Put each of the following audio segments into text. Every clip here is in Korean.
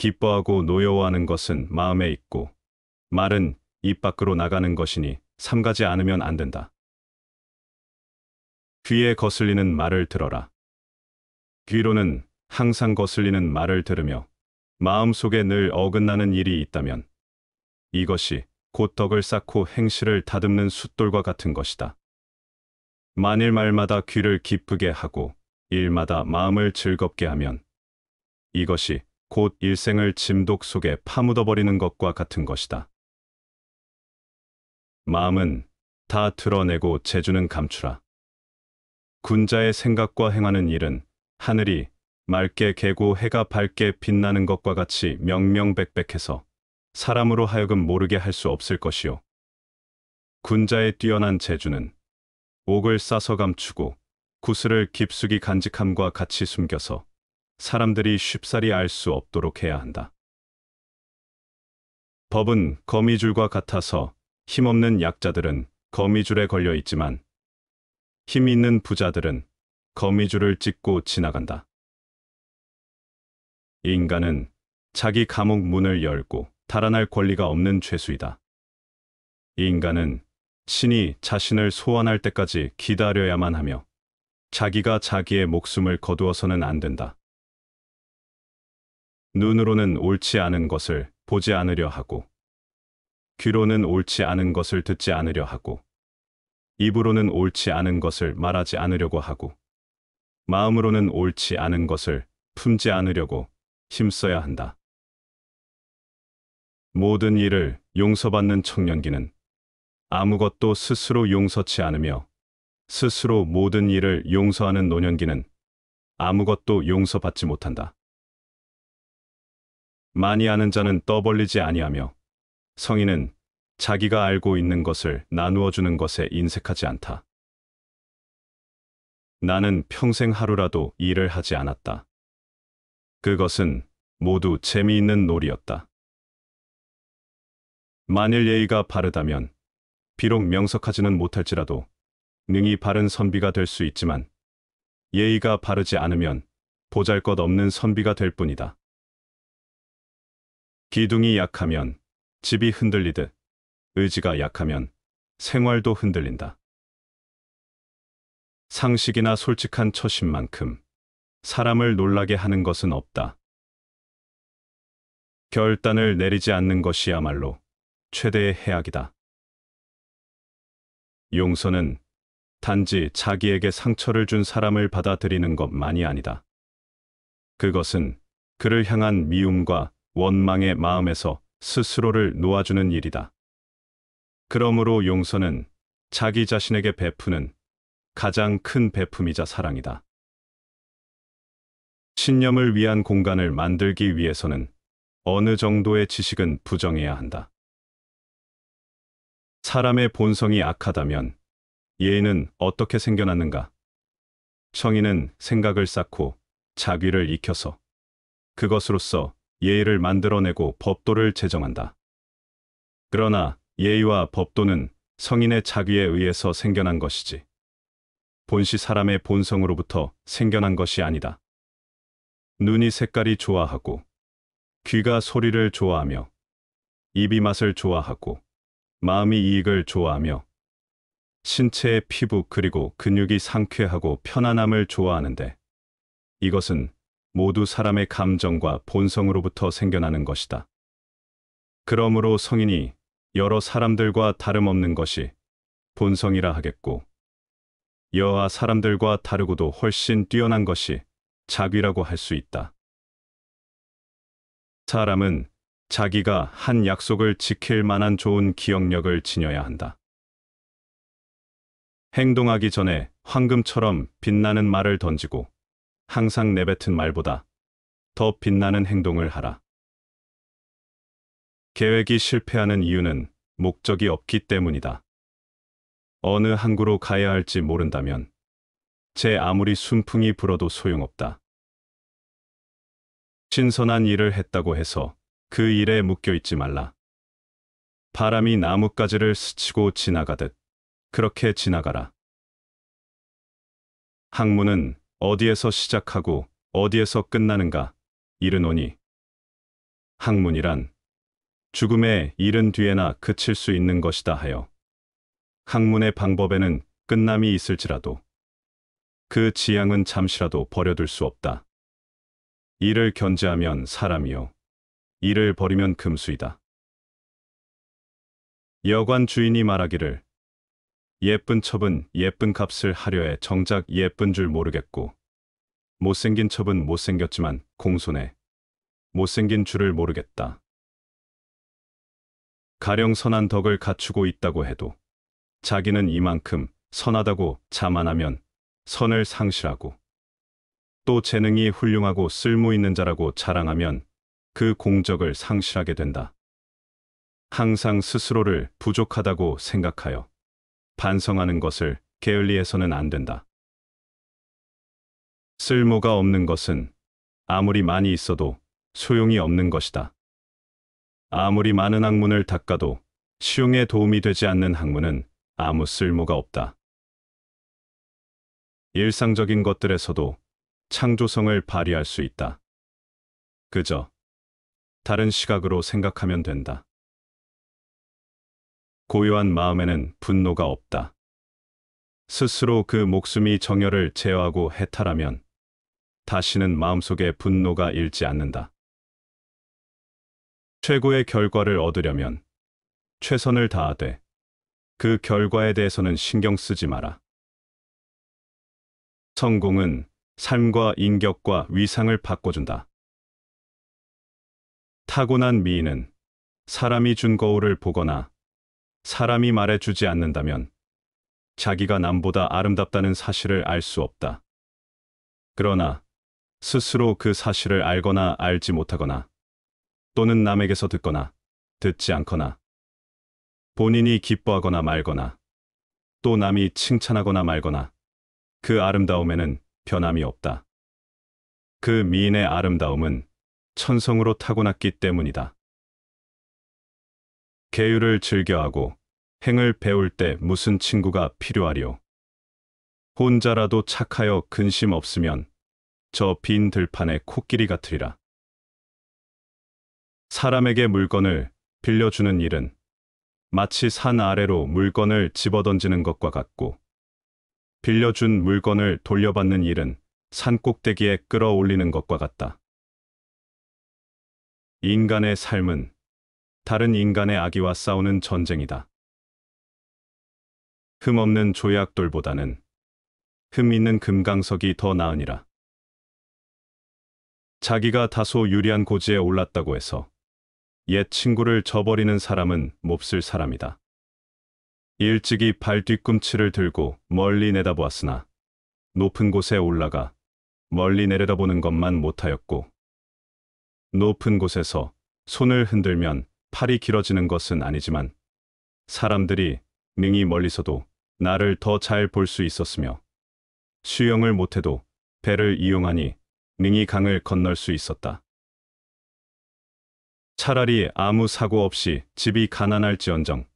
기뻐하고 노여워하는 것은 마음에 있고 말은 입 밖으로 나가는 것이니 삼가지 않으면 안 된다. 귀에 거슬리는 말을 들어라. 귀로는 항상 거슬리는 말을 들으며 마음속에 늘 어긋나는 일이 있다면 이것이 곧 덕을 쌓고 행실을 다듬는 숫돌과 같은 것이다. 만일 말마다 귀를 기쁘게 하고 일마다 마음을 즐겁게 하면 이것이 곧 일생을 짐독 속에 파묻어버리는 것과 같은 것이다. 마음은 다 드러내고 재주는 감추라. 군자의 생각과 행하는 일은 하늘이 맑게 개고 해가 밝게 빛나는 것과 같이 명명백백해서 사람으로 하여금 모르게 할 수 없을 것이요. 군자의 뛰어난 재주는 옥을 싸서 감추고 구슬을 깊숙이 간직함과 같이 숨겨서 사람들이 쉽사리 알 수 없도록 해야 한다. 법은 거미줄과 같아서 힘없는 약자들은 거미줄에 걸려 있지만 힘 있는 부자들은 거미줄을 찢고 지나간다. 인간은 자기 감옥 문을 열고 달아날 권리가 없는 죄수이다. 인간은 신이 자신을 소환할 때까지 기다려야만 하며 자기가 자기의 목숨을 거두어서는 안 된다. 눈으로는 옳지 않은 것을 보지 않으려 하고 귀로는 옳지 않은 것을 듣지 않으려 하고 입으로는 옳지 않은 것을 말하지 않으려고 하고 마음으로는 옳지 않은 것을 품지 않으려고 힘써야 한다. 모든 일을 용서받는 청년기는 아무것도 스스로 용서치 않으며 스스로 모든 일을 용서하는 노년기는 아무것도 용서받지 못한다. 많이 아는 자는 떠벌리지 아니하며 성인은 자기가 알고 있는 것을 나누어 주는 것에 인색하지 않다. 나는 평생 하루라도 일을 하지 않았다. 그것은 모두 재미있는 놀이였다. 만일 예의가 바르다면 비록 명석하지는 못할지라도 능히 바른 선비가 될 수 있지만 예의가 바르지 않으면 보잘것없는 선비가 될 뿐이다. 기둥이 약하면 집이 흔들리듯 의지가 약하면 생활도 흔들린다. 상식이나 솔직한 처신만큼 사람을 놀라게 하는 것은 없다. 결단을 내리지 않는 것이야말로 최대의 해악이다. 용서는 단지 자기에게 상처를 준 사람을 받아들이는 것만이 아니다. 그것은 그를 향한 미움과 원망의 마음에서 스스로를 놓아주는 일이다. 그러므로 용서는 자기 자신에게 베푸는 가장 큰 베품이자 사랑이다. 신념을 위한 공간을 만들기 위해서는 어느 정도의 지식은 부정해야 한다. 사람의 본성이 악하다면 예의는 어떻게 생겨났는가? 청인은 생각을 쌓고 자귀를 익혀서 그것으로써 예의를 만들어내고 법도를 제정한다. 그러나 예의와 법도는 성인의 자기에 의해서 생겨난 것이지. 본시 사람의 본성으로부터 생겨난 것이 아니다. 눈이 색깔이 좋아하고 귀가 소리를 좋아하며 입이 맛을 좋아하고 마음이 이익을 좋아하며 신체의 피부 그리고 근육이 상쾌하고 편안함을 좋아하는데 이것은 모두 사람의 감정과 본성으로부터 생겨나는 것이다. 그러므로 성인이 여러 사람들과 다름없는 것이 본성이라 하겠고 여아 사람들과 다르고도 훨씬 뛰어난 것이 자귀라고 할 수 있다. 사람은 자기가 한 약속을 지킬 만한 좋은 기억력을 지녀야 한다. 행동하기 전에 황금처럼 빛나는 말을 던지고 항상 내뱉은 말보다 더 빛나는 행동을 하라. 계획이 실패하는 이유는 목적이 없기 때문이다. 어느 항구로 가야 할지 모른다면 제 아무리 순풍이 불어도 소용없다. 신선한 일을 했다고 해서 그 일에 묶여 있지 말라. 바람이 나뭇가지를 스치고 지나가듯 그렇게 지나가라. 학문은 어디에서 시작하고 어디에서 끝나는가 이르노니 학문이란 죽음의 이른 뒤에나 그칠 수 있는 것이다 하여 학문의 방법에는 끝남이 있을지라도 그 지향은 잠시라도 버려둘 수 없다. 이를 견제하면 사람이요 이를 버리면 금수이다. 여관 주인이 말하기를 예쁜 첩은 예쁜 값을 하려 해 정작 예쁜 줄 모르겠고 못생긴 첩은 못생겼지만 공손해 못생긴 줄을 모르겠다. 가령 선한 덕을 갖추고 있다고 해도 자기는 이만큼 선하다고 자만하면 선을 상실하고 또 재능이 훌륭하고 쓸모있는 자라고 자랑하면 그 공적을 상실하게 된다. 항상 스스로를 부족하다고 생각하여 반성하는 것을 게을리해서는 안 된다. 쓸모가 없는 것은 아무리 많이 있어도 소용이 없는 것이다. 아무리 많은 학문을 닦아도 시용에 도움이 되지 않는 학문은 아무 쓸모가 없다. 일상적인 것들에서도 창조성을 발휘할 수 있다. 그저 다른 시각으로 생각하면 된다. 고요한 마음에는 분노가 없다. 스스로 그 목숨이 정열을 제어하고 해탈하면 다시는 마음속에 분노가 일지 않는다. 최고의 결과를 얻으려면 최선을 다하되 그 결과에 대해서는 신경 쓰지 마라. 성공은 삶과 인격과 위상을 바꿔준다. 타고난 미인은 사람이 준 거울을 보거나 사람이 말해주지 않는다면 자기가 남보다 아름답다는 사실을 알 수 없다. 그러나 스스로 그 사실을 알거나 알지 못하거나 또는 남에게서 듣거나 듣지 않거나 본인이 기뻐하거나 말거나 또 남이 칭찬하거나 말거나 그 아름다움에는 변함이 없다. 그 미인의 아름다움은 천성으로 타고났기 때문이다. 계유를 즐겨하고 행을 배울 때 무슨 친구가 필요하리오. 혼자라도 착하여 근심 없으면 저 빈 들판의 코끼리 같으리라. 사람에게 물건을 빌려주는 일은 마치 산 아래로 물건을 집어던지는 것과 같고 빌려준 물건을 돌려받는 일은 산 꼭대기에 끌어올리는 것과 같다. 인간의 삶은 다른 인간의 악기와 싸우는 전쟁이다. 흠없는 조약돌보다는 흠 있는 금강석이 더 나으니라. 자기가 다소 유리한 고지에 올랐다고 해서 옛 친구를 저버리는 사람은 몹쓸 사람이다. 일찍이 발 뒤꿈치를 들고 멀리 내다보았으나 높은 곳에 올라가 멀리 내려다보는 것만 못하였고 높은 곳에서 손을 흔들면 팔이 길어지는 것은 아니지만 사람들이 능히 멀리서도 나를 더 잘 볼 수 있었으며 수영을 못해도 배를 이용하니 능히 강을 건널 수 있었다. 차라리 아무 사고 없이 집이 가난할지언정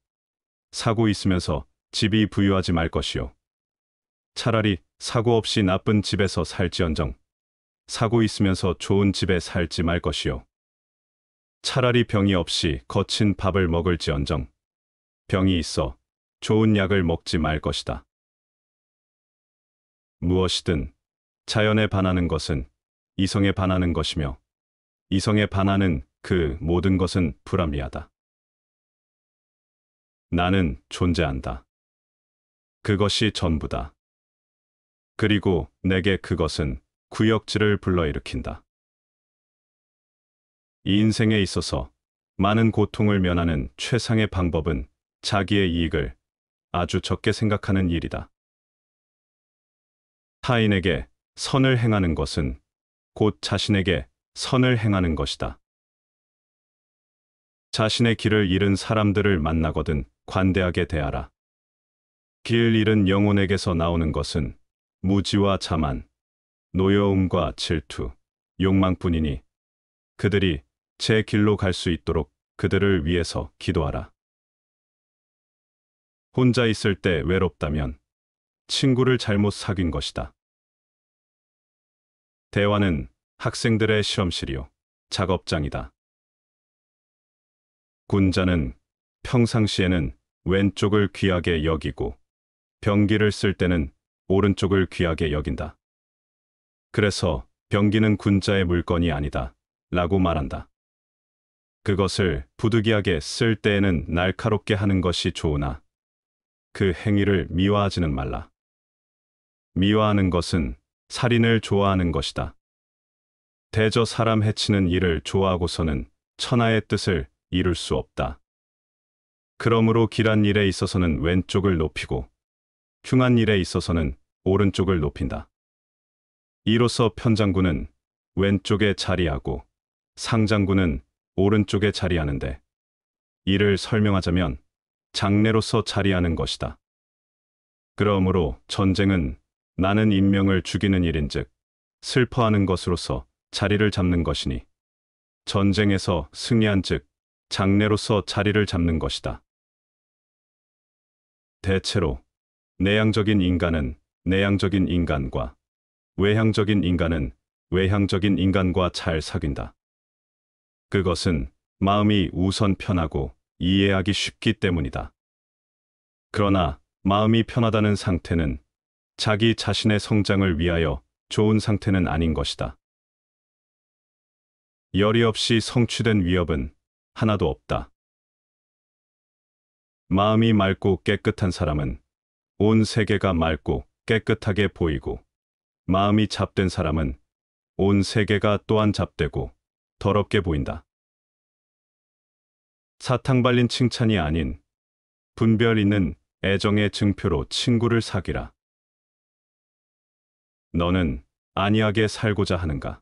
사고 있으면서 집이 부유하지 말 것이요. 차라리 사고 없이 나쁜 집에서 살지언정 사고 있으면서 좋은 집에 살지 말 것이요. 차라리 병이 없이 거친 밥을 먹을지언정 병이 있어 좋은 약을 먹지 말 것이다. 무엇이든 자연에 반하는 것은 이성에 반하는 것이며 이성에 반하는 그 모든 것은 불합리하다. 나는 존재한다. 그것이 전부다. 그리고 내게 그것은 구역질을 불러일으킨다. 이 인생에 있어서 많은 고통을 면하는 최상의 방법은 자기의 이익을 아주 적게 생각하는 일이다. 타인에게 선을 행하는 것은 곧 자신에게 선을 행하는 것이다. 자신의 길을 잃은 사람들을 만나거든 관대하게 대하라. 길 잃은 영혼에게서 나오는 것은 무지와 자만, 노여움과 질투, 욕망뿐이니 그들이 제 길로 갈 수 있도록 그들을 위해서 기도하라. 혼자 있을 때 외롭다면 친구를 잘못 사귄 것이다. 대화는 학생들의 실험실이요, 작업장이다. 군자는 평상시에는 왼쪽을 귀하게 여기고 병기를 쓸 때는 오른쪽을 귀하게 여긴다. 그래서 병기는 군자의 물건이 아니다 라고 말한다. 그것을 부득이하게 쓸 때에는 날카롭게 하는 것이 좋으나 그 행위를 미화하지는 말라. 미화하는 것은 살인을 좋아하는 것이다. 대저 사람 해치는 일을 좋아하고서는 천하의 뜻을 이룰 수 없다. 그러므로 길한 일에 있어서는 왼쪽을 높이고 흉한 일에 있어서는 오른쪽을 높인다. 이로써 편장군은 왼쪽에 자리하고 상장군은 오른쪽에 자리하는데 이를 설명하자면 장례로서 자리하는 것이다. 그러므로 전쟁은 나는 인명을 죽이는 일인즉 슬퍼하는 것으로서 자리를 잡는 것이니 전쟁에서 승리한 즉 장례로서 자리를 잡는 것이다. 대체로 내향적인 인간은 내향적인 인간과 외향적인 인간은 외향적인 인간과 잘 사귄다. 그것은 마음이 우선 편하고 이해하기 쉽기 때문이다. 그러나 마음이 편하다는 상태는 자기 자신의 성장을 위하여 좋은 상태는 아닌 것이다. 열이 없이 성취된 위협은 하나도 없다. 마음이 맑고 깨끗한 사람은 온 세계가 맑고 깨끗하게 보이고 마음이 잡된 사람은 온 세계가 또한 잡되고 더럽게 보인다. 사탕 발린 칭찬이 아닌 분별 있는 애정의 증표로 친구를 사귀라. 너는 안이하게 살고자 하는가?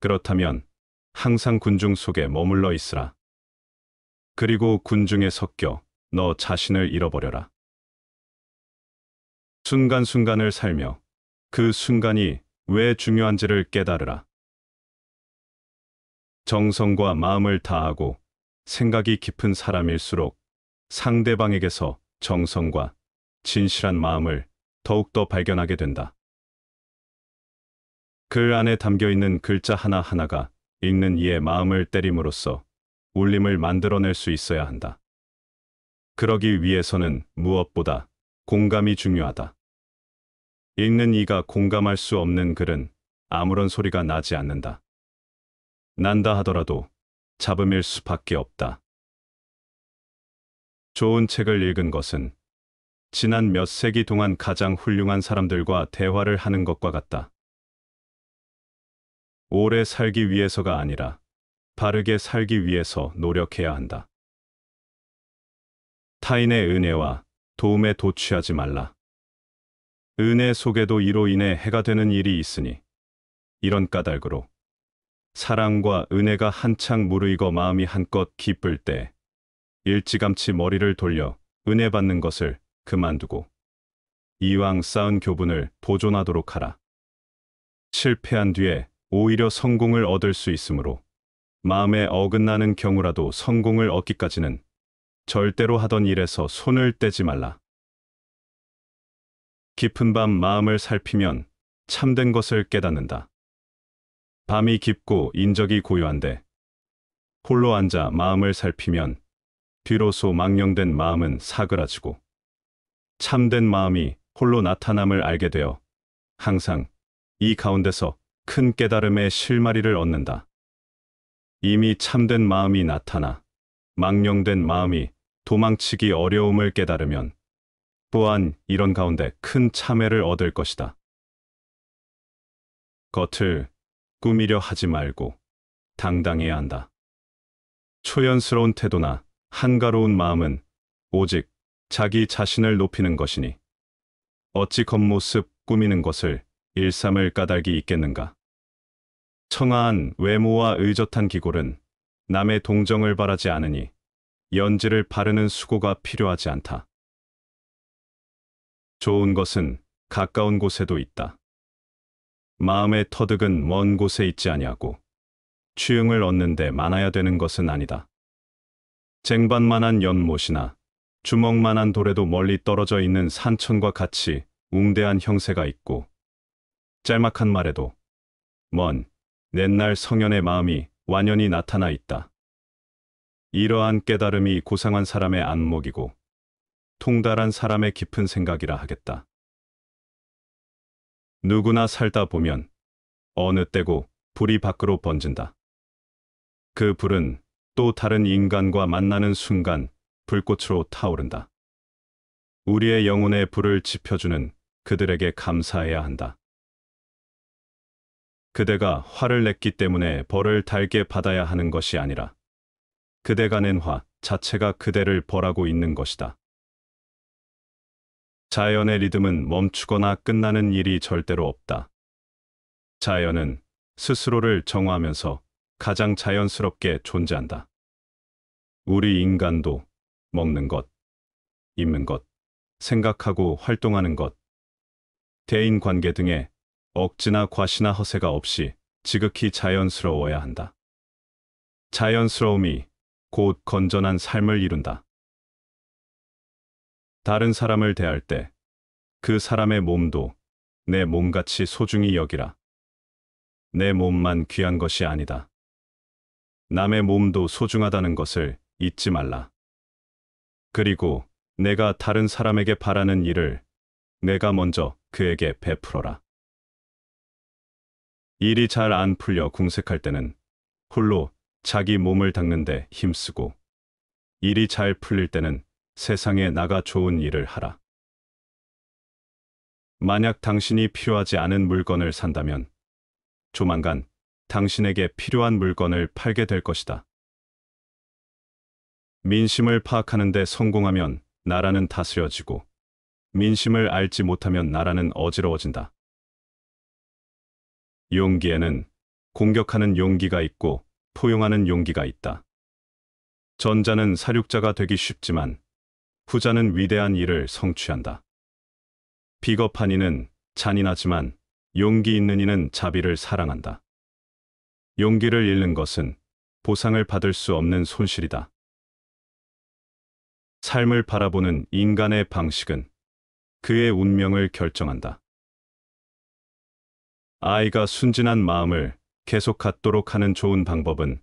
그렇다면 항상 군중 속에 머물러 있으라. 그리고 군중에 섞여 너 자신을 잃어버려라. 순간순간을 살며 그 순간이 왜 중요한지를 깨달으라. 정성과 마음을 다하고 생각이 깊은 사람일수록 상대방에게서 정성과 진실한 마음을 더욱더 발견하게 된다. 글 그 안에 담겨있는 글자 하나하나가 읽는 이의 마음을 때림으로써 울림을 만들어낼 수 있어야 한다. 그러기 위해서는 무엇보다 공감이 중요하다. 읽는 이가 공감할 수 없는 글은 아무런 소리가 나지 않는다. 난다 하더라도 잡음일 수밖에 없다. 좋은 책을 읽은 것은 지난 몇 세기 동안 가장 훌륭한 사람들과 대화를 하는 것과 같다. 오래 살기 위해서가 아니라 바르게 살기 위해서 노력해야 한다. 타인의 은혜와 도움에 도취하지 말라. 은혜 속에도 이로 인해 해가 되는 일이 있으니 이런 까닭으로 사랑과 은혜가 한창 무르익어 마음이 한껏 기쁠 때 일찌감치 머리를 돌려 은혜 받는 것을 그만두고 이왕 쌓은 교분을 보존하도록 하라. 실패한 뒤에 오히려 성공을 얻을 수 있으므로 마음에 어긋나는 경우라도 성공을 얻기까지는 절대로 하던 일에서 손을 떼지 말라. 깊은 밤 마음을 살피면 참된 것을 깨닫는다. 밤이 깊고 인적이 고요한데 홀로 앉아 마음을 살피면 비로소 망령된 마음은 사그라지고 참된 마음이 홀로 나타남을 알게 되어 항상 이 가운데서 큰 깨달음의 실마리를 얻는다. 이미 참된 마음이 나타나 망령된 마음이 도망치기 어려움을 깨달으면 또한 이런 가운데 큰 참회를 얻을 것이다. 겉을 꾸미려 하지 말고 당당해야 한다. 초연스러운 태도나 한가로운 마음은 오직 자기 자신을 높이는 것이니 어찌 겉모습 꾸미는 것을 일삼을 까닭이 있겠는가. 청아한 외모와 의젓한 기골은 남의 동정을 바라지 않으니 연지를 바르는 수고가 필요하지 않다. 좋은 것은 가까운 곳에도 있다. 마음의 터득은 먼 곳에 있지 아니하고 취응을 얻는데 많아야 되는 것은 아니다. 쟁반만한 연못이나 주먹만한 돌에도 멀리 떨어져 있는 산천과 같이 웅대한 형세가 있고 짤막한 말에도 먼 옛날 성현의 마음이 완연히 나타나 있다. 이러한 깨달음이 고상한 사람의 안목이고 통달한 사람의 깊은 생각이라 하겠다. 누구나 살다 보면 어느 때고 불이 밖으로 번진다. 그 불은 또 다른 인간과 만나는 순간 불꽃으로 타오른다. 우리의 영혼의 불을 지펴주는 그들에게 감사해야 한다. 그대가 화를 냈기 때문에 벌을 달게 받아야 하는 것이 아니라 그대가 낸 화 자체가 그대를 벌하고 있는 것이다. 자연의 리듬은 멈추거나 끝나는 일이 절대로 없다. 자연은 스스로를 정화하면서 가장 자연스럽게 존재한다. 우리 인간도 먹는 것, 입는 것, 생각하고 활동하는 것, 대인관계 등에 억지나 과시나 허세가 없이 지극히 자연스러워야 한다. 자연스러움이 곧 건전한 삶을 이룬다. 다른 사람을 대할 때 그 사람의 몸도 내 몸같이 소중히 여기라. 내 몸만 귀한 것이 아니다. 남의 몸도 소중하다는 것을 잊지 말라. 그리고 내가 다른 사람에게 바라는 일을 내가 먼저 그에게 베풀어라. 일이 잘 안 풀려 궁색할 때는 홀로 자기 몸을 닦는데 힘쓰고 일이 잘 풀릴 때는 세상에 나가 좋은 일을 하라. 만약 당신이 필요하지 않은 물건을 산다면 조만간 당신에게 필요한 물건을 팔게 될 것이다. 민심을 파악하는 데 성공하면 나라는 다스려지고 민심을 알지 못하면 나라는 어지러워진다. 용기에는 공격하는 용기가 있고 포용하는 용기가 있다. 전자는 사륙자가 되기 쉽지만 후자는 위대한 일을 성취한다. 비겁한 이는 잔인하지만 용기 있는 이는 자비를 사랑한다. 용기를 잃는 것은 보상을 받을 수 없는 손실이다. 삶을 바라보는 인간의 방식은 그의 운명을 결정한다. 아이가 순진한 마음을 계속 갖도록 하는 좋은 방법은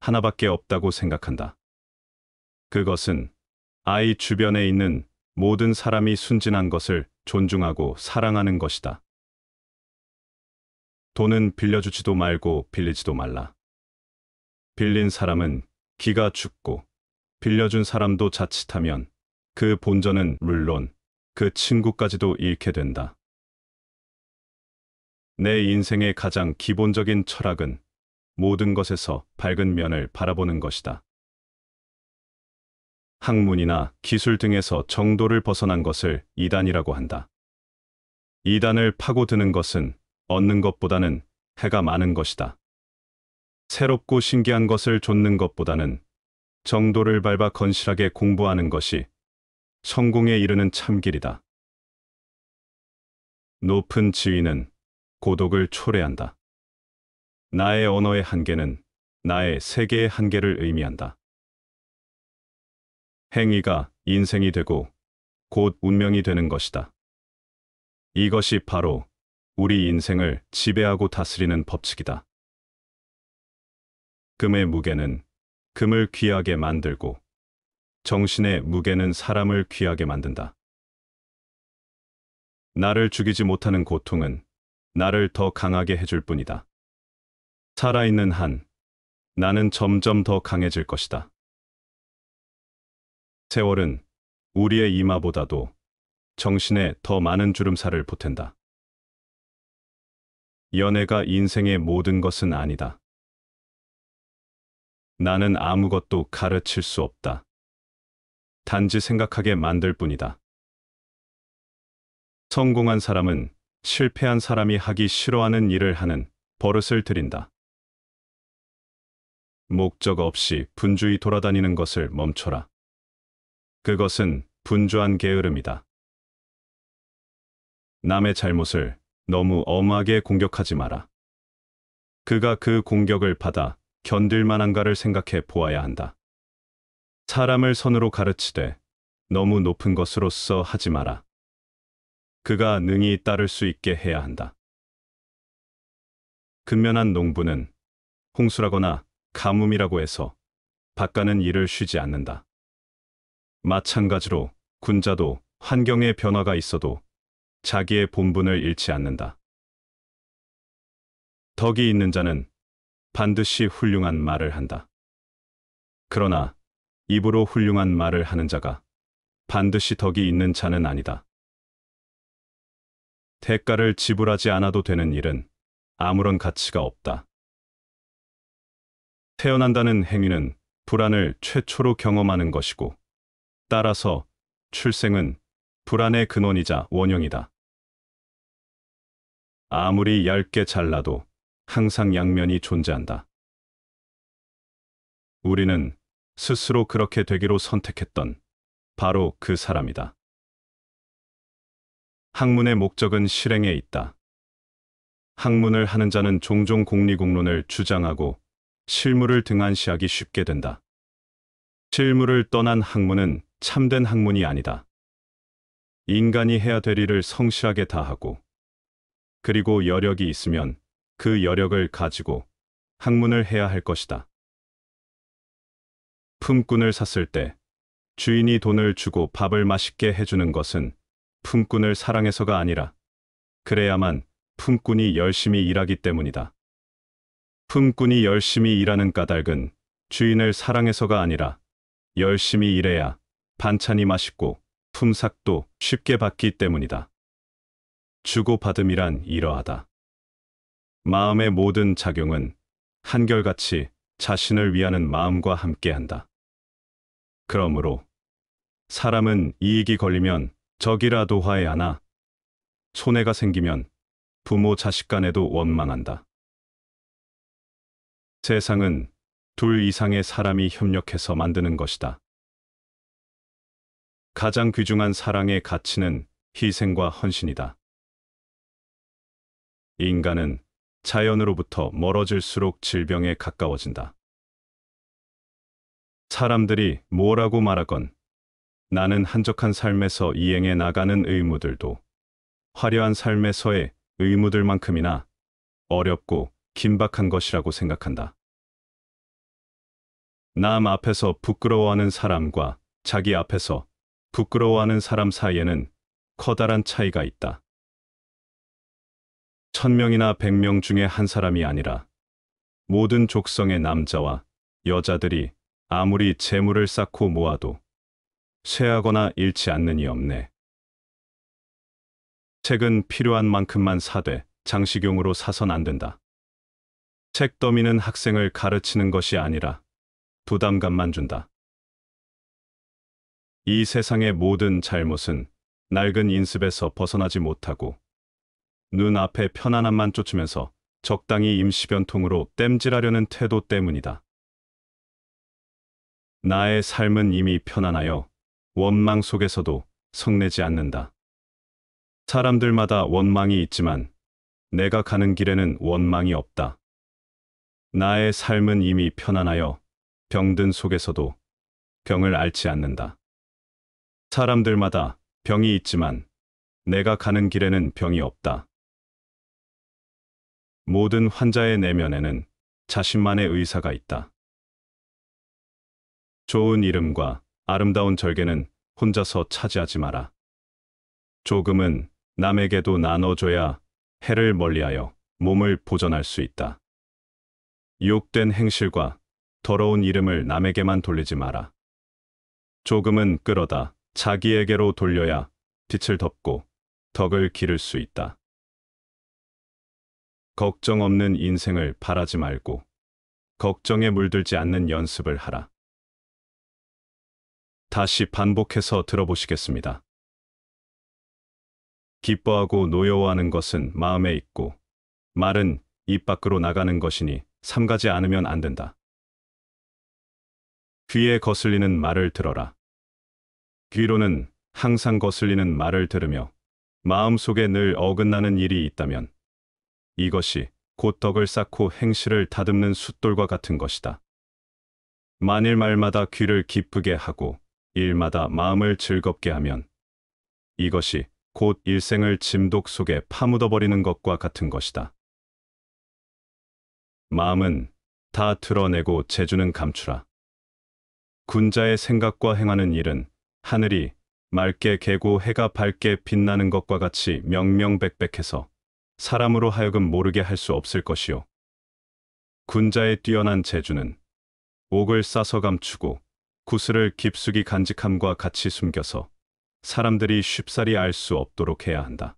하나밖에 없다고 생각한다. 그것은 아이 주변에 있는 모든 사람이 순진한 것을 존중하고 사랑하는 것이다. 돈은 빌려주지도 말고 빌리지도 말라. 빌린 사람은 기가 죽고 빌려준 사람도 자칫하면 그 본전은 물론 그 친구까지도 잃게 된다. 내 인생의 가장 기본적인 철학은 모든 것에서 밝은 면을 바라보는 것이다. 학문이나 기술 등에서 정도를 벗어난 것을 이단이라고 한다. 이단을 파고드는 것은 얻는 것보다는 해가 많은 것이다. 새롭고 신기한 것을 좇는 것보다는 정도를 밟아 건실하게 공부하는 것이 성공에 이르는 참길이다. 높은 지위는 고독을 초래한다. 나의 언어의 한계는 나의 세계의 한계를 의미한다. 행위가 인생이 되고 곧 운명이 되는 것이다. 이것이 바로 우리 인생을 지배하고 다스리는 법칙이다. 금의 무게는 금을 귀하게 만들고 정신의 무게는 사람을 귀하게 만든다. 나를 죽이지 못하는 고통은 나를 더 강하게 해줄 뿐이다. 살아있는 한 나는 점점 더 강해질 것이다. 세월은 우리의 이마보다도 정신에 더 많은 주름살을 보탠다. 연애가 인생의 모든 것은 아니다. 나는 아무것도 가르칠 수 없다. 단지 생각하게 만들 뿐이다. 성공한 사람은 실패한 사람이 하기 싫어하는 일을 하는 버릇을 들인다. 목적 없이 분주히 돌아다니는 것을 멈춰라. 그것은 분주한 게으름이다. 남의 잘못을 너무 엄하게 공격하지 마라. 그가 그 공격을 받아 견딜 만한가를 생각해 보아야 한다. 사람을 선으로 가르치되 너무 높은 것으로서 하지 마라. 그가 능히 따를 수 있게 해야 한다. 근면한 농부는 홍수라거나 가뭄이라고 해서 바가는 일을 쉬지 않는다. 마찬가지로 군자도 환경의 변화가 있어도 자기의 본분을 잃지 않는다. 덕이 있는 자는 반드시 훌륭한 말을 한다. 그러나 입으로 훌륭한 말을 하는 자가 반드시 덕이 있는 자는 아니다. 대가를 지불하지 않아도 되는 일은 아무런 가치가 없다. 태어난다는 행위는 불안을 최초로 경험하는 것이고 따라서 출생은 불안의 근원이자 원형이다. 아무리 얇게 잘라도 항상 양면이 존재한다. 우리는 스스로 그렇게 되기로 선택했던 바로 그 사람이다. 학문의 목적은 실행에 있다. 학문을 하는 자는 종종 공리공론을 주장하고 실물을 등한시하기 쉽게 된다. 실물을 떠난 학문은 참된 학문이 아니다. 인간이 해야 될 일을 성실하게 다하고 그리고 여력이 있으면 그 여력을 가지고 학문을 해야 할 것이다. 품꾼을 샀을 때 주인이 돈을 주고 밥을 맛있게 해주는 것은 품꾼을 사랑해서가 아니라 그래야만 품꾼이 열심히 일하기 때문이다. 품꾼이 열심히 일하는 까닭은 주인을 사랑해서가 아니라 열심히 일해야 반찬이 맛있고 품삭도 쉽게 받기 때문이다. 주고받음이란 이러하다. 마음의 모든 작용은 한결같이 자신을 위하는 마음과 함께한다. 그러므로 사람은 이익이 걸리면 적이라도 화해하나 손해가 생기면 부모 자식 간에도 원망한다. 세상은 둘 이상의 사람이 협력해서 만드는 것이다. 가장 귀중한 사랑의 가치는 희생과 헌신이다. 인간은 자연으로부터 멀어질수록 질병에 가까워진다. 사람들이 뭐라고 말하건 나는 한적한 삶에서 이행해 나가는 의무들도 화려한 삶에서의 의무들만큼이나 어렵고 긴박한 것이라고 생각한다. 남 앞에서 부끄러워하는 사람과 자기 앞에서 부끄러워하는 사람 사이에는 커다란 차이가 있다. 천명이나 백 명 중에 한 사람이 아니라 모든 족성의 남자와 여자들이 아무리 재물을 쌓고 모아도 쇠하거나 잃지 않는 이 없네. 책은 필요한 만큼만 사되 장식용으로 사선 안 된다. 책 더미는 학생을 가르치는 것이 아니라 부담감만 준다. 이 세상의 모든 잘못은 낡은 인습에서 벗어나지 못하고 눈앞에 편안함만 쫓으면서 적당히 임시변통으로 땜질하려는 태도 때문이다. 나의 삶은 이미 편안하여 원망 속에서도 성내지 않는다. 사람들마다 원망이 있지만 내가 가는 길에는 원망이 없다. 나의 삶은 이미 편안하여 병든 속에서도 병을 앓지 않는다. 사람들마다 병이 있지만 내가 가는 길에는 병이 없다. 모든 환자의 내면에는 자신만의 의사가 있다. 좋은 이름과 아름다운 절개는 혼자서 차지하지 마라. 조금은 남에게도 나눠줘야 해를 멀리하여 몸을 보전할 수 있다. 욕된 행실과 더러운 이름을 남에게만 돌리지 마라. 조금은 끌어다 자기에게로 돌려야 빛을 덮고 덕을 기를 수 있다. 걱정 없는 인생을 바라지 말고 걱정에 물들지 않는 연습을 하라. 다시 반복해서 들어보시겠습니다. 기뻐하고 노여워하는 것은 마음에 있고 말은 입 밖으로 나가는 것이니 삼가지 않으면 안 된다. 귀에 거슬리는 말을 들어라. 귀로는 항상 거슬리는 말을 들으며 마음속에 늘 어긋나는 일이 있다면 이것이 곧 덕을 쌓고 행실을 다듬는 숫돌과 같은 것이다. 만일 말마다 귀를 기쁘게 하고 일마다 마음을 즐겁게 하면 이것이 곧 일생을 짐독 속에 파묻어버리는 것과 같은 것이다. 마음은 다 드러내고 재주는 감추라. 군자의 생각과 행하는 일은 하늘이 맑게 개고 해가 밝게 빛나는 것과 같이 명명백백해서 사람으로 하여금 모르게 할 수 없을 것이요. 군자의 뛰어난 재주는 옥을 싸서 감추고 구슬을 깊숙이 간직함과 같이 숨겨서 사람들이 쉽사리 알 수 없도록 해야 한다.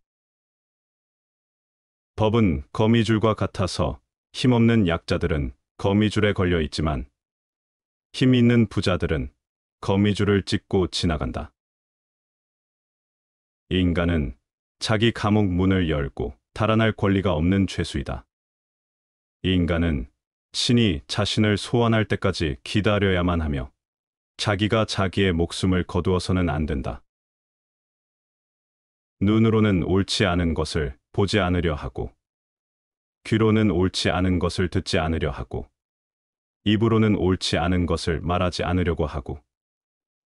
법은 거미줄과 같아서 힘없는 약자들은 거미줄에 걸려 있지만 힘 있는 부자들은 거미줄을 찢고 지나간다. 인간은 자기 감옥 문을 열고 달아날 권리가 없는 죄수이다. 인간은 신이 자신을 소환할 때까지 기다려야만 하며 자기가 자기의 목숨을 거두어서는 안 된다. 눈으로는 옳지 않은 것을 보지 않으려 하고 귀로는 옳지 않은 것을 듣지 않으려 하고 입으로는 옳지 않은 것을 말하지 않으려고 하고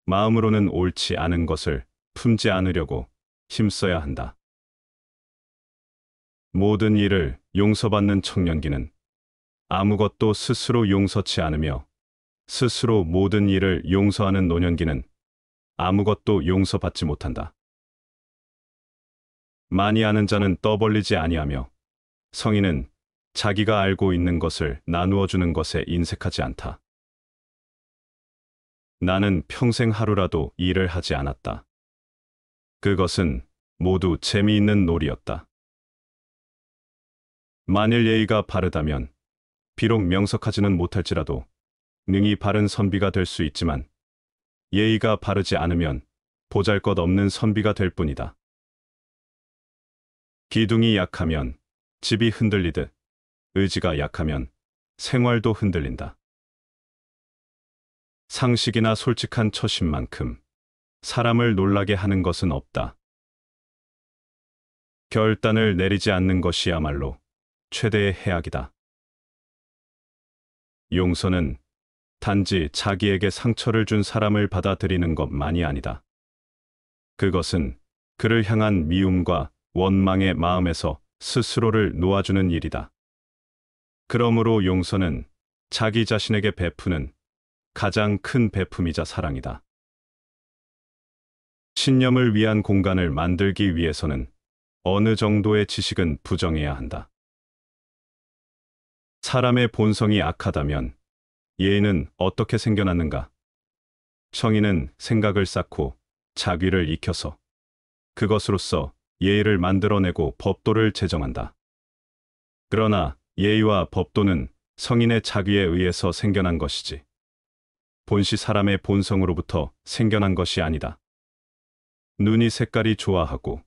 마음으로는 옳지 않은 것을 품지 않으려고 힘써야 한다. 모든 일을 용서받는 청년기는 아무것도 스스로 용서치 않으며 스스로 모든 일을 용서하는 노년기는 아무것도 용서받지 못한다. 많이 아는 자는 떠벌리지 아니하며 성인은 자기가 알고 있는 것을 나누어 주는 것에 인색하지 않다. 나는 평생 하루라도 일을 하지 않았다. 그것은 모두 재미있는 놀이였다. 만일 예의가 바르다면 비록 명석하지는 못할지라도 능히 바른 선비가 될 수 있지만 예의가 바르지 않으면 보잘것없는 선비가 될 뿐이다. 기둥이 약하면 집이 흔들리듯 의지가 약하면 생활도 흔들린다. 상식이나 솔직한 처신만큼 사람을 놀라게 하는 것은 없다. 결단을 내리지 않는 것이야말로 최대의 해악이다. 용서는 단지 자기에게 상처를 준 사람을 받아들이는 것만이 아니다. 그것은 그를 향한 미움과 원망의 마음에서 스스로를 놓아주는 일이다. 그러므로 용서는 자기 자신에게 베푸는 가장 큰 배품이자 사랑이다. 신념을 위한 공간을 만들기 위해서는 어느 정도의 지식은 부정해야 한다. 사람의 본성이 악하다면 예의는 어떻게 생겨났는가? 청인은 생각을 쌓고 자귀를 익혀서 그것으로서 예의를 만들어내고 법도를 제정한다. 그러나 예의와 법도는 성인의 자귀에 의해서 생겨난 것이지. 본시 사람의 본성으로부터 생겨난 것이 아니다. 눈이 색깔이 좋아하고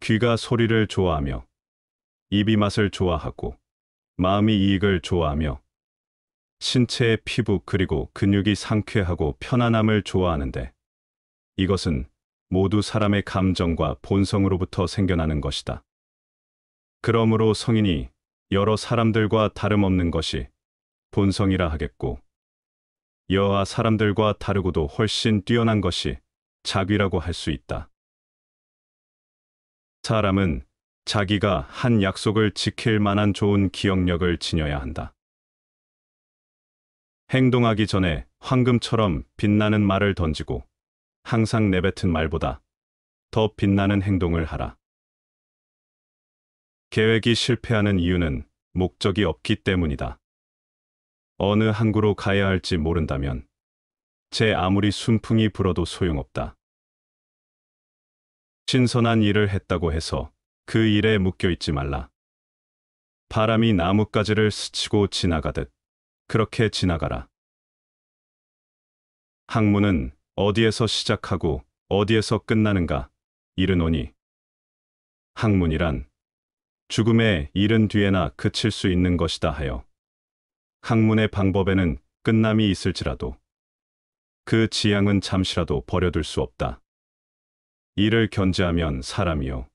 귀가 소리를 좋아하며 입이 맛을 좋아하고 마음이 이익을 좋아하며 신체의 피부 그리고 근육이 상쾌하고 편안함을 좋아하는데 이것은 모두 사람의 감정과 본성으로부터 생겨나는 것이다. 그러므로 성인이 여러 사람들과 다름없는 것이 본성이라 하겠고 여아 사람들과 다르고도 훨씬 뛰어난 것이 자귀라고 할 수 있다. 사람은 자기가 한 약속을 지킬 만한 좋은 기억력을 지녀야 한다. 행동하기 전에 황금처럼 빛나는 말을 던지고 항상 내뱉은 말보다 더 빛나는 행동을 하라. 계획이 실패하는 이유는 목적이 없기 때문이다. 어느 항구로 가야 할지 모른다면 제 아무리 순풍이 불어도 소용없다. 신선한 일을 했다고 해서 그 일에 묶여있지 말라. 바람이 나뭇가지를 스치고 지나가듯 그렇게 지나가라. 학문은 어디에서 시작하고 어디에서 끝나는가 이르노니 학문이란 죽음의 이른 뒤에나 그칠 수 있는 것이다 하여 학문의 방법에는 끝남이 있을지라도 그 지향은 잠시라도 버려둘 수 없다. 이를 견제하면 사람이요.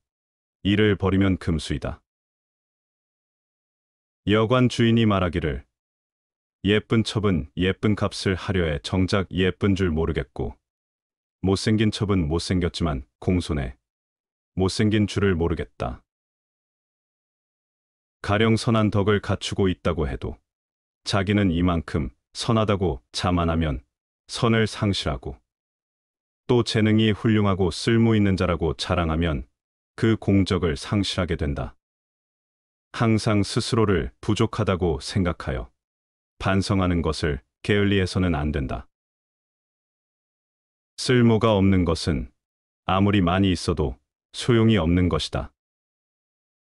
이를 버리면 금수이다. 여관 주인이 말하기를 예쁜 첩은 예쁜 값을 하려해 정작 예쁜 줄 모르겠고 못생긴 첩은 못생겼지만 공손해 못생긴 줄을 모르겠다. 가령 선한 덕을 갖추고 있다고 해도 자기는 이만큼 선하다고 자만하면 선을 상실하고 또 재능이 훌륭하고 쓸모있는 자라고 자랑하면 그 공적을 상실하게 된다. 항상 스스로를 부족하다고 생각하여 반성하는 것을 게을리해서는 안 된다. 쓸모가 없는 것은 아무리 많이 있어도 소용이 없는 것이다.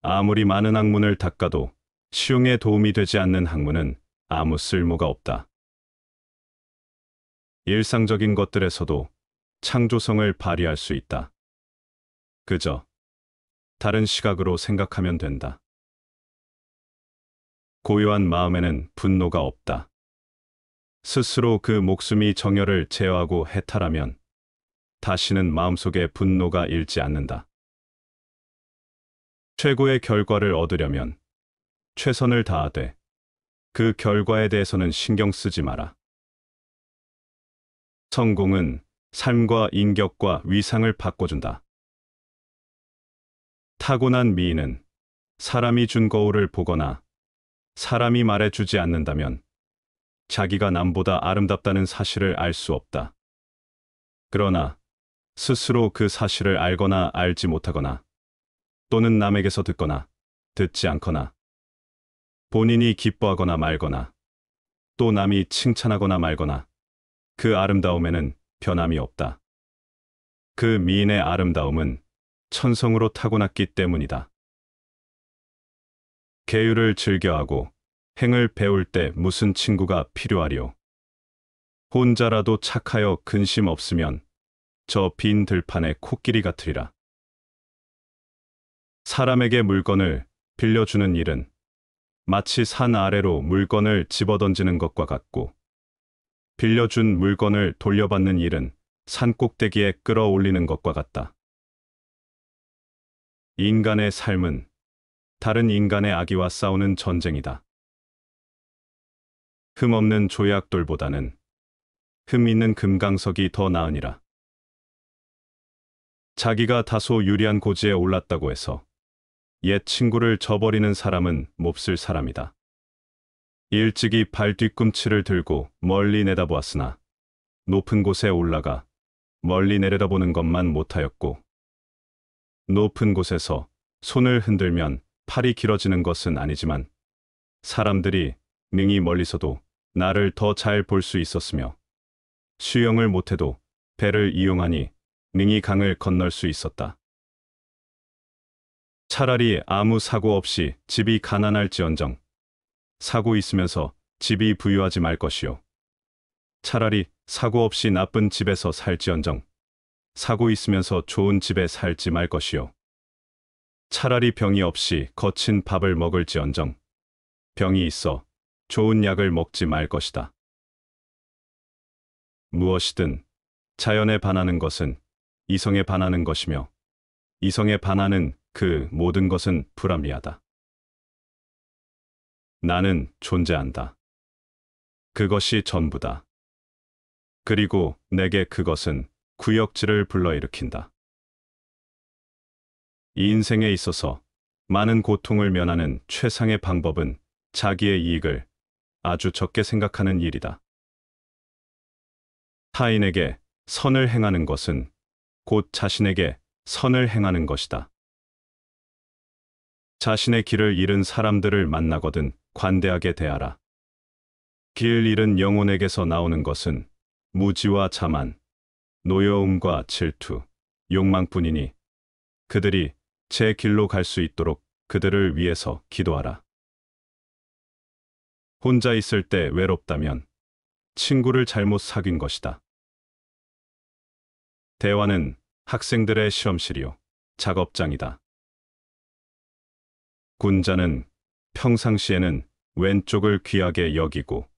아무리 많은 학문을 닦아도 시용에 도움이 되지 않는 학문은 아무 쓸모가 없다. 일상적인 것들에서도 창조성을 발휘할 수 있다. 그저 다른 시각으로 생각하면 된다. 고요한 마음에는 분노가 없다. 스스로 그 목숨이 정열을 제어하고 해탈하면 다시는 마음속에 분노가 일지 않는다. 최고의 결과를 얻으려면 최선을 다하되 그 결과에 대해서는 신경 쓰지 마라. 성공은 삶과 인격과 위상을 바꿔준다. 타고난 미인은 사람이 준 거울을 보거나 사람이 말해주지 않는다면 자기가 남보다 아름답다는 사실을 알 수 없다. 그러나 스스로 그 사실을 알거나 알지 못하거나 또는 남에게서 듣거나 듣지 않거나 본인이 기뻐하거나 말거나 또 남이 칭찬하거나 말거나 그 아름다움에는 변함이 없다. 그 미인의 아름다움은 천성으로 타고났기 때문이다. 계율을 즐겨하고 행을 배울 때 무슨 친구가 필요하리오. 혼자라도 착하여 근심 없으면 저 빈 들판의 코끼리 같으리라. 사람에게 물건을 빌려주는 일은 마치 산 아래로 물건을 집어던지는 것과 같고 빌려준 물건을 돌려받는 일은 산 꼭대기에 끌어올리는 것과 같다. 인간의 삶은 다른 인간의 악의와 싸우는 전쟁이다. 흠 없는 조약돌보다는 흠 있는 금강석이 더 나으니라. 자기가 다소 유리한 고지에 올랐다고 해서 옛 친구를 저버리는 사람은 몹쓸 사람이다. 일찍이 발 뒤꿈치를 들고 멀리 내다보았으나 높은 곳에 올라가 멀리 내려다보는 것만 못하였고 높은 곳에서 손을 흔들면 팔이 길어지는 것은 아니지만 사람들이 능히 멀리서도 나를 더 잘 볼 수 있었으며 수영을 못해도 배를 이용하니 능히 강을 건널 수 있었다. 차라리 아무 사고 없이 집이 가난할지언정 사고 있으면서 집이 부유하지 말 것이요. 차라리 사고 없이 나쁜 집에서 살지언정 사고 있으면서 좋은 집에 살지 말 것이요. 차라리 병이 없이 거친 밥을 먹을지언정 병이 있어 좋은 약을 먹지 말 것이다. 무엇이든 자연에 반하는 것은 이성에 반하는 것이며 이성에 반하는 그 모든 것은 불합리하다. 나는 존재한다. 그것이 전부다. 그리고 내게 그것은 구역질을 불러일으킨다. 인생에 있어서 많은 고통을 면하는 최상의 방법은 자기의 이익을 아주 적게 생각하는 일이다. 타인에게 선을 행하는 것은 곧 자신에게 선을 행하는 것이다. 자신의 길을 잃은 사람들을 만나거든 관대하게 대하라. 길 잃은 영혼에게서 나오는 것은 무지와 자만, 노여움과 질투, 욕망뿐이니 그들이 제 길로 갈 수 있도록 그들을 위해서 기도하라. 혼자 있을 때 외롭다면 친구를 잘못 사귄 것이다. 대화는 학생들의 실험실이요, 작업장이다. 군자는 평상시에는 왼쪽을 귀하게 여기고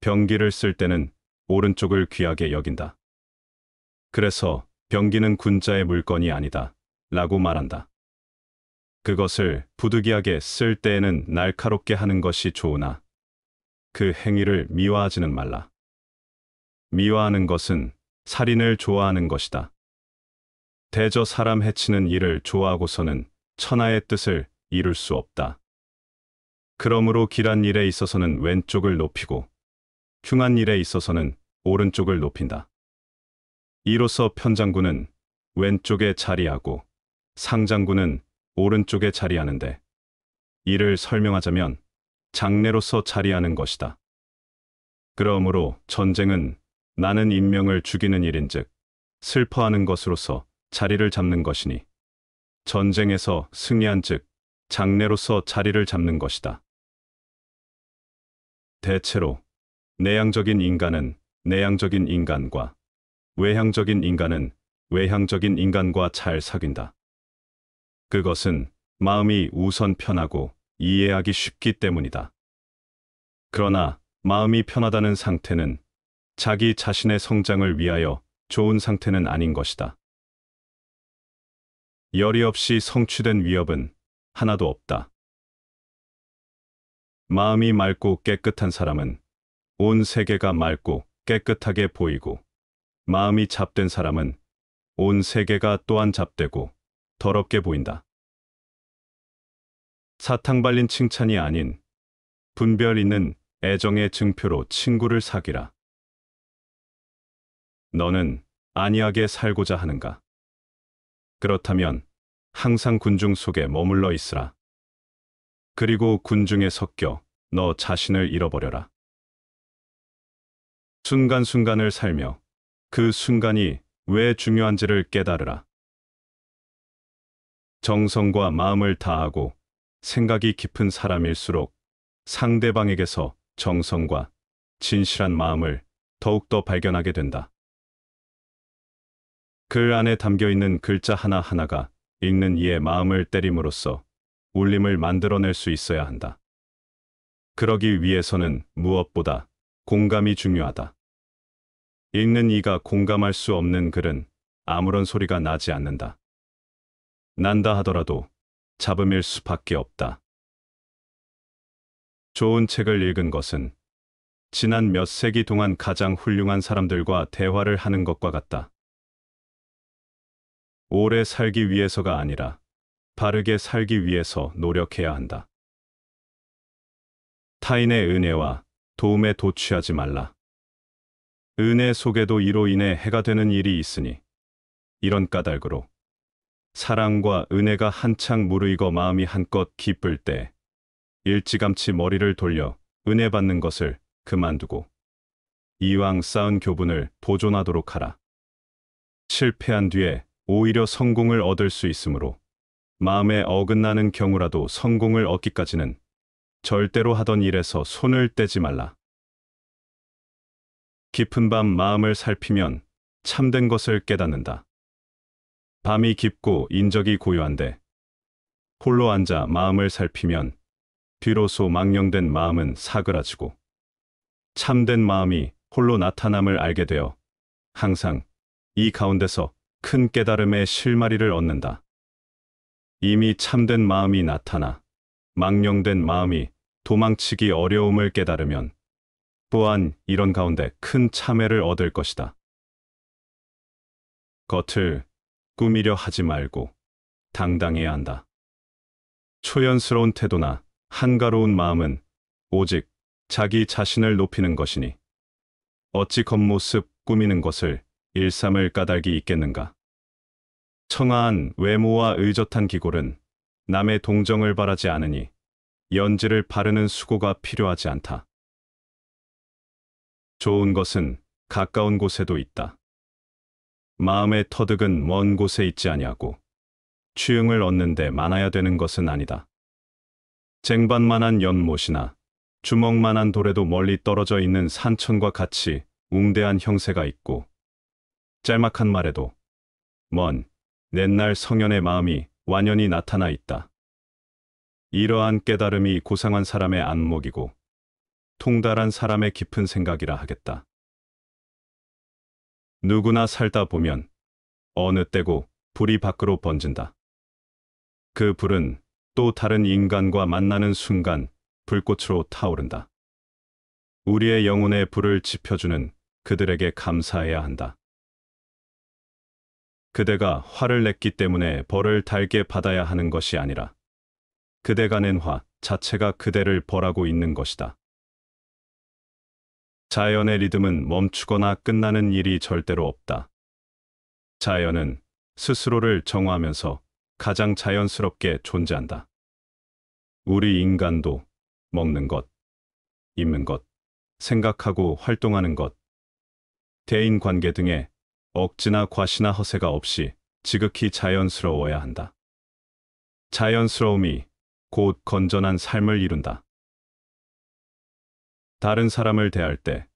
병기를 쓸 때는 오른쪽을 귀하게 여긴다. 그래서 병기는 군자의 물건이 아니다 라고 말한다. 그것을 부득이하게 쓸 때에는 날카롭게 하는 것이 좋으나 그 행위를 미화하지는 말라. 미화하는 것은 살인을 좋아하는 것이다. 대저 사람 해치는 일을 좋아하고서는 천하의 뜻을 이룰 수 없다. 그러므로 길한 일에 있어서는 왼쪽을 높이고 흉한 일에 있어서는 오른쪽을 높인다. 이로써 편장군은 왼쪽에 자리하고 상장군은 오른쪽에 자리하는데 이를 설명하자면 장례로서 자리하는 것이다. 그러므로 전쟁은 나는 인명을 죽이는 일인즉 슬퍼하는 것으로서 자리를 잡는 것이니 전쟁에서 승리한 즉 장래로서 자리를 잡는 것이다. 대체로 내향적인 인간은 내향적인 인간과 외향적인 인간은 외향적인 인간과 잘 사귄다. 그것은 마음이 우선 편하고 이해하기 쉽기 때문이다. 그러나 마음이 편하다는 상태는 자기 자신의 성장을 위하여 좋은 상태는 아닌 것이다. 열이 없이 성취된 위협은 하나도 없다. 마음이 맑고 깨끗한 사람은 온 세계가 맑고 깨끗하게 보이고 마음이 잡된 사람은 온 세계가 또한 잡되고 더럽게 보인다. 사탕 발린 칭찬이 아닌 분별 있는 애정의 증표로 친구를 사귀라. 너는 안이하게 살고자 하는가? 그렇다면 항상 군중 속에 머물러 있으라. 그리고 군중에 섞여 너 자신을 잃어버려라. 순간순간을 살며 그 순간이 왜 중요한지를 깨달으라. 정성과 마음을 다하고 생각이 깊은 사람일수록 상대방에게서 정성과 진실한 마음을 더욱더 발견하게 된다. 글 안에 담겨있는 글자 하나하나가 읽는 이의 마음을 때림으로써 울림을 만들어낼 수 있어야 한다. 그러기 위해서는 무엇보다 공감이 중요하다. 읽는 이가 공감할 수 없는 글은 아무런 소리가 나지 않는다. 난다 하더라도 잡음일 수밖에 없다. 좋은 책을 읽은 것은 지난 몇 세기 동안 가장 훌륭한 사람들과 대화를 하는 것과 같다. 오래 살기 위해서가 아니라 바르게 살기 위해서 노력해야 한다. 타인의 은혜와 도움에 도취하지 말라. 은혜 속에도 이로 인해 해가 되는 일이 있으니 이런 까닭으로 사랑과 은혜가 한창 무르익어 마음이 한껏 기쁠 때 일찌감치 머리를 돌려 은혜 받는 것을 그만두고 이왕 쌓은 교분을 보존하도록 하라. 실패한 뒤에 오히려 성공을 얻을 수 있으므로 마음에 어긋나는 경우라도 성공을 얻기까지는 절대로 하던 일에서 손을 떼지 말라. 깊은 밤 마음을 살피면 참된 것을 깨닫는다. 밤이 깊고 인적이 고요한데 홀로 앉아 마음을 살피면 비로소 망령된 마음은 사그라지고 참된 마음이 홀로 나타남을 알게 되어 항상 이 가운데서 큰 깨달음의 실마리를 얻는다. 이미 참된 마음이 나타나 망령된 마음이 도망치기 어려움을 깨달으면 또한 이런 가운데 큰 참회를 얻을 것이다. 겉을 꾸미려 하지 말고 당당해야 한다. 초연스러운 태도나 한가로운 마음은 오직 자기 자신을 높이는 것이니 어찌 겉모습 꾸미는 것을 일삼을 까닭이 있겠는가. 청아한 외모와 의젓한 기골은 남의 동정을 바라지 않으니 연지를 바르는 수고가 필요하지 않다. 좋은 것은 가까운 곳에도 있다. 마음의 터득은 먼 곳에 있지 아니하고 취응을 얻는데 많아야 되는 것은 아니다. 쟁반만한 연못이나 주먹만한 돌에도 멀리 떨어져 있는 산천과 같이 웅대한 형세가 있고 짤막한 말에도 먼 옛날 성현의 마음이 완연히 나타나 있다. 이러한 깨달음이 고상한 사람의 안목이고 통달한 사람의 깊은 생각이라 하겠다. 누구나 살다 보면 어느 때고 불이 밖으로 번진다. 그 불은 또 다른 인간과 만나는 순간 불꽃으로 타오른다. 우리의 영혼의 불을 지펴주는 그들에게 감사해야 한다. 그대가 화를 냈기 때문에 벌을 달게 받아야 하는 것이 아니라 그대가 낸 화 자체가 그대를 벌하고 있는 것이다. 자연의 리듬은 멈추거나 끝나는 일이 절대로 없다. 자연은 스스로를 정화하면서 가장 자연스럽게 존재한다. 우리 인간도 먹는 것, 입는 것, 생각하고 활동하는 것, 대인 관계 등의 억지나 과시나 허세가 없이 지극히 자연스러워야 한다. 자연스러움이 곧 건전한 삶을 이룬다. 다른 사람을 대할 때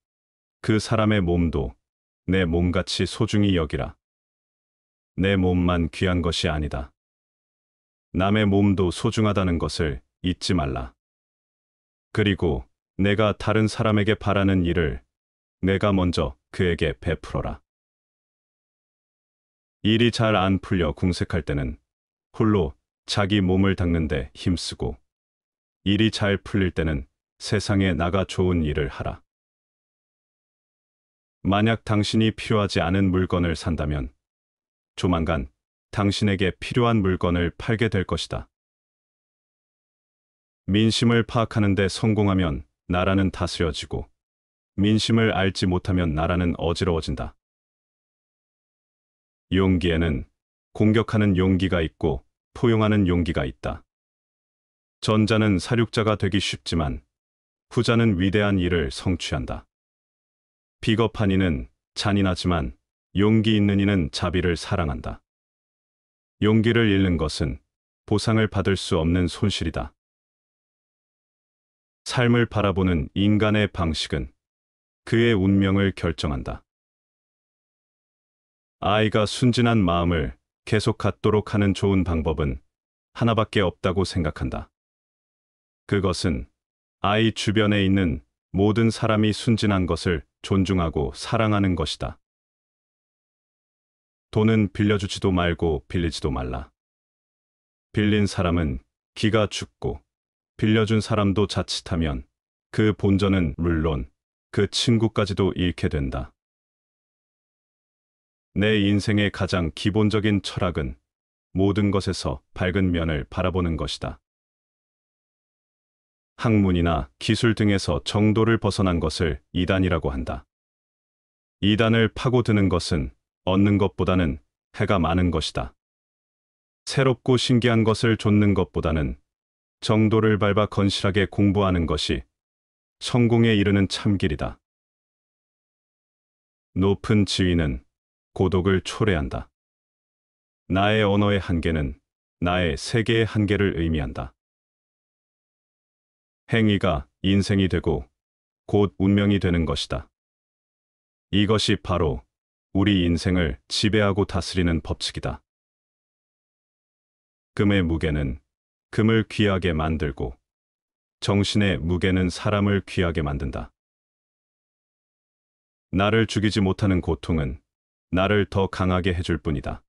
그 사람의 몸도 내 몸같이 소중히 여기라. 내 몸만 귀한 것이 아니다. 남의 몸도 소중하다는 것을 잊지 말라. 그리고 내가 다른 사람에게 바라는 일을 내가 먼저 그에게 베풀어라. 일이 잘 안 풀려 궁색할 때는 홀로 자기 몸을 닦는데 힘쓰고 일이 잘 풀릴 때는 세상에 나가 좋은 일을 하라. 만약 당신이 필요하지 않은 물건을 산다면 조만간 당신에게 필요한 물건을 팔게 될 것이다. 민심을 파악하는데 성공하면 나라는 다스려지고 민심을 알지 못하면 나라는 어지러워진다. 용기에는 공격하는 용기가 있고 포용하는 용기가 있다. 전자는 사육자가 되기 쉽지만 후자는 위대한 일을 성취한다. 비겁한 이는 잔인하지만 용기 있는 이는 자비를 사랑한다. 용기를 잃는 것은 보상을 받을 수 없는 손실이다. 삶을 바라보는 인간의 방식은 그의 운명을 결정한다. 아이가 순진한 마음을 계속 갖도록 하는 좋은 방법은 하나밖에 없다고 생각한다. 그것은 아이 주변에 있는 모든 사람이 순진한 것을 존중하고 사랑하는 것이다. 돈은 빌려주지도 말고 빌리지도 말라. 빌린 사람은 기가 죽고 빌려준 사람도 자칫하면 그 본전은 물론 그 친구까지도 잃게 된다. 내 인생의 가장 기본적인 철학은 모든 것에서 밝은 면을 바라보는 것이다. 학문이나 기술 등에서 정도를 벗어난 것을 이단이라고 한다. 이단을 파고드는 것은 얻는 것보다는 해가 많은 것이다. 새롭고 신기한 것을 좇는 것보다는 정도를 밟아 건실하게 공부하는 것이 성공에 이르는 참길이다. 높은 지위는 고독을 초래한다. 나의 언어의 한계는 나의 세계의 한계를 의미한다. 행위가 인생이 되고 곧 운명이 되는 것이다. 이것이 바로 우리 인생을 지배하고 다스리는 법칙이다. 금의 무게는 금을 귀하게 만들고 정신의 무게는 사람을 귀하게 만든다. 나를 죽이지 못하는 고통은 나를 더 강하게 해줄 뿐이다.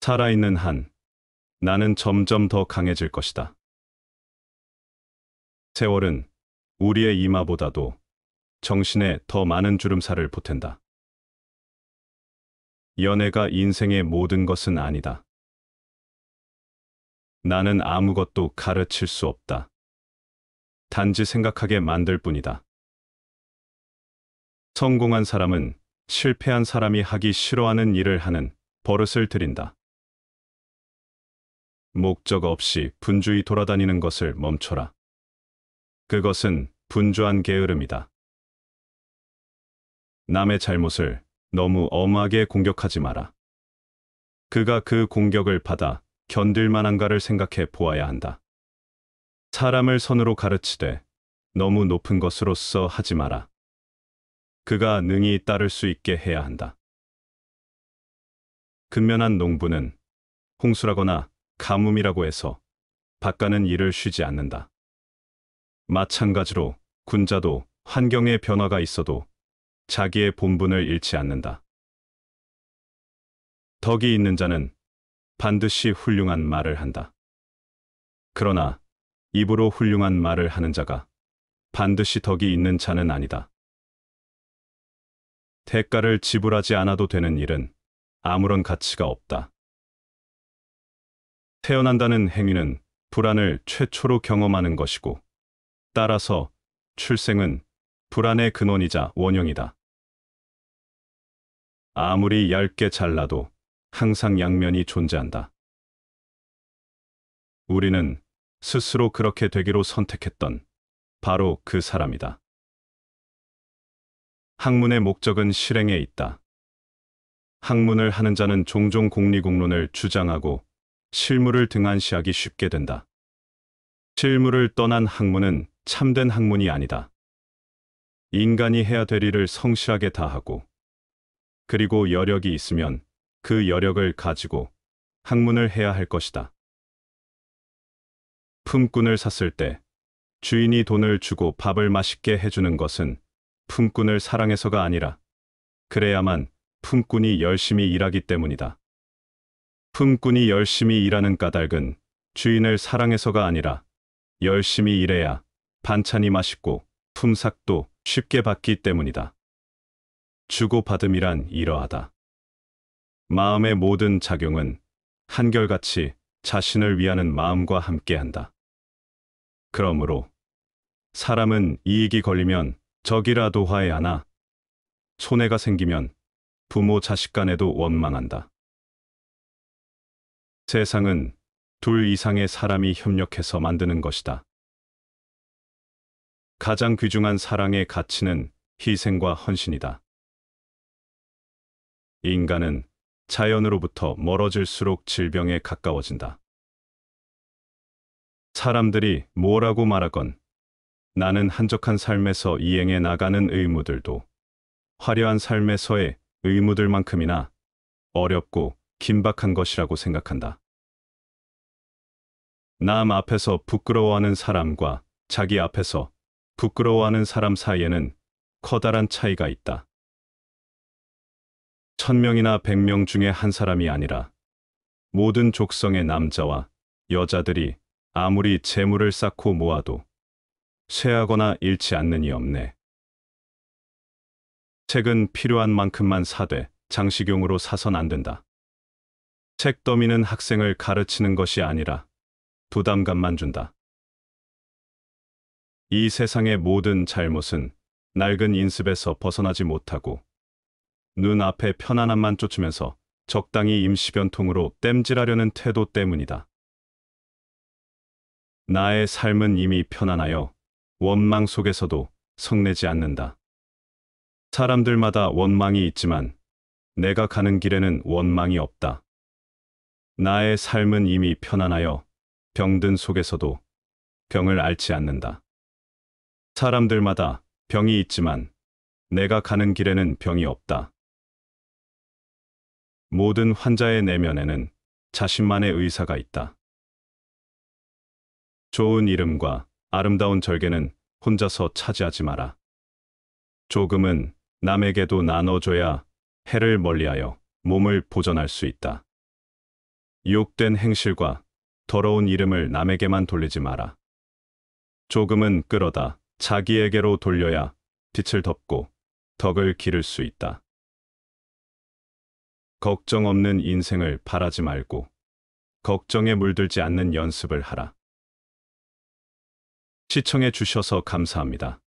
살아있는 한 나는 점점 더 강해질 것이다. 세월은 우리의 이마보다도 정신에 더 많은 주름살을 보탠다. 연애가 인생의 모든 것은 아니다. 나는 아무것도 가르칠 수 없다. 단지 생각하게 만들 뿐이다. 성공한 사람은 실패한 사람이 하기 싫어하는 일을 하는 버릇을 들인다. 목적 없이 분주히 돌아다니는 것을 멈춰라. 그것은 분주한 게으름이다. 남의 잘못을 너무 엄하게 공격하지 마라. 그가 그 공격을 받아 견딜 만한가를 생각해 보아야 한다. 사람을 선으로 가르치되 너무 높은 것으로서 하지 마라. 그가 능히 따를 수 있게 해야 한다. 근면한 농부는 홍수라거나 가뭄이라고 해서 바가는 일을 쉬지 않는다. 마찬가지로 군자도 환경의 변화가 있어도 자기의 본분을 잃지 않는다. 덕이 있는 자는 반드시 훌륭한 말을 한다. 그러나 입으로 훌륭한 말을 하는 자가 반드시 덕이 있는 자는 아니다. 대가를 지불하지 않아도 되는 일은 아무런 가치가 없다. 태어난다는 행위는 불안을 최초로 경험하는 것이고 따라서 출생은 불안의 근원이자 원형이다. 아무리 얇게 잘라도 항상 양면이 존재한다. 우리는 스스로 그렇게 되기로 선택했던 바로 그 사람이다. 학문의 목적은 실행에 있다. 학문을 하는 자는 종종 공리공론을 주장하고 실무를 등한시하기 쉽게 된다. 실무를 떠난 학문은 참된 학문이 아니다. 인간이 해야 될 일을 성실하게 다하고 그리고 여력이 있으면 그 여력을 가지고 학문을 해야 할 것이다. 품꾼을 샀을 때 주인이 돈을 주고 밥을 맛있게 해주는 것은 품꾼을 사랑해서가 아니라 그래야만 품꾼이 열심히 일하기 때문이다. 품꾼이 열심히 일하는 까닭은 주인을 사랑해서가 아니라 열심히 일해야 반찬이 맛있고 품삭도 쉽게 받기 때문이다. 주고받음이란 이러하다. 마음의 모든 작용은 한결같이 자신을 위하는 마음과 함께한다. 그러므로 사람은 이익이 걸리면 적이라도 화해하나 손해가 생기면 부모 자식 간에도 원망한다. 세상은 둘 이상의 사람이 협력해서 만드는 것이다. 가장 귀중한 사랑의 가치는 희생과 헌신이다. 인간은 자연으로부터 멀어질수록 질병에 가까워진다. 사람들이 뭐라고 말하건 나는 한적한 삶에서 이행해 나가는 의무들도 화려한 삶에서의 의무들만큼이나 어렵고 긴박한 것이라고 생각한다. 남 앞에서 부끄러워하는 사람과 자기 앞에서 부끄러워하는 사람 사이에는 커다란 차이가 있다. 천명이나 백 명 중에 한 사람이 아니라 모든 족성의 남자와 여자들이 아무리 재물을 쌓고 모아도 쇠하거나 잃지 않는 이 없네. 책은 필요한 만큼만 사되 장식용으로 사선 안 된다. 책 더미는 학생을 가르치는 것이 아니라 부담감만 준다. 이 세상의 모든 잘못은 낡은 인습에서 벗어나지 못하고 눈앞에 편안함만 쫓으면서 적당히 임시변통으로 땜질하려는 태도 때문이다. 나의 삶은 이미 편안하여 원망 속에서도 성내지 않는다. 사람들마다 원망이 있지만 내가 가는 길에는 원망이 없다. 나의 삶은 이미 편안하여 병든 속에서도 병을 앓지 않는다. 사람들마다 병이 있지만 내가 가는 길에는 병이 없다. 모든 환자의 내면에는 자신만의 의사가 있다. 좋은 이름과 아름다운 절개는 혼자서 차지하지 마라. 조금은 남에게도 나눠줘야 해를 멀리하여 몸을 보전할 수 있다. 욕된 행실과 더러운 이름을 남에게만 돌리지 마라. 조금은 끌어다 자기에게로 돌려야 빛을 덮고 덕을 기를 수 있다. 걱정 없는 인생을 바라지 말고 걱정에 물들지 않는 연습을 하라. 시청해 주셔서 감사합니다.